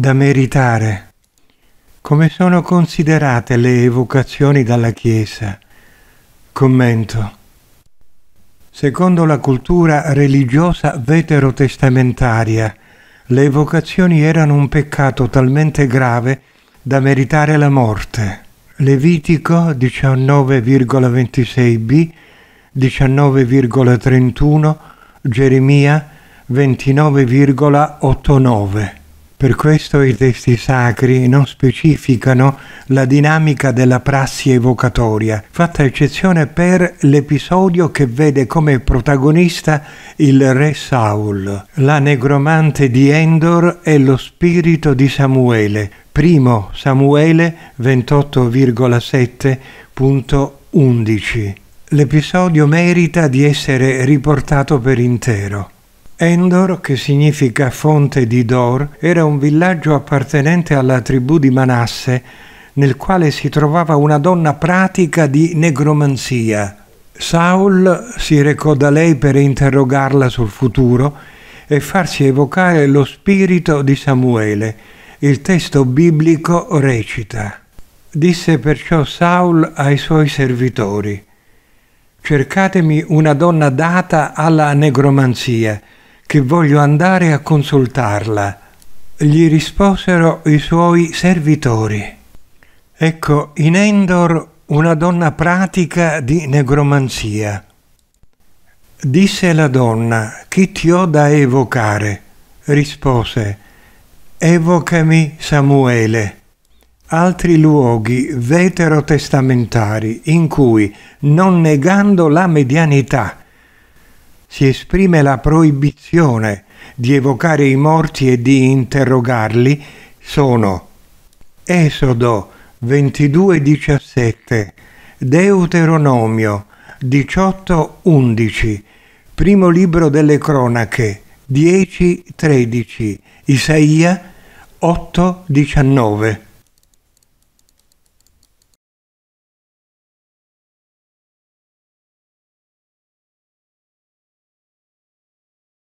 da meritare. Come sono considerate le evocazioni dalla Chiesa? Commento. Secondo la cultura religiosa veterotestamentaria, le evocazioni erano un peccato talmente grave da meritare la morte. Levitico 19,26b, 19,31, Geremia 29,89. Per questo i testi sacri non specificano la dinamica della prassi evocatoria, fatta eccezione per l'episodio che vede come protagonista il re Saul, la negromante di Endor e lo spirito di Samuele. Primo Samuele 28,7.11. L'episodio merita di essere riportato per intero. Endor, che significa fonte di Dor, era un villaggio appartenente alla tribù di Manasse, nel quale si trovava una donna pratica di negromanzia. Saul si recò da lei per interrogarla sul futuro e farsi evocare lo spirito di Samuele. Il testo biblico recita. Disse perciò Saul ai suoi servitori, Cercatemi una donna data alla negromanzia, che voglio andare a consultarla. Gli risposero i suoi servitori. Ecco in Endor una donna pratica di negromanzia. Disse la donna, chi ti ho da evocare? Rispose, evocami Samuele. Altri luoghi veterotestamentari in cui, non negando la medianità si esprime la proibizione di evocare i morti e di interrogarli sono Esodo 22:17, Deuteronomio 18:11, Primo libro delle cronache 10:13, Isaia 8:19.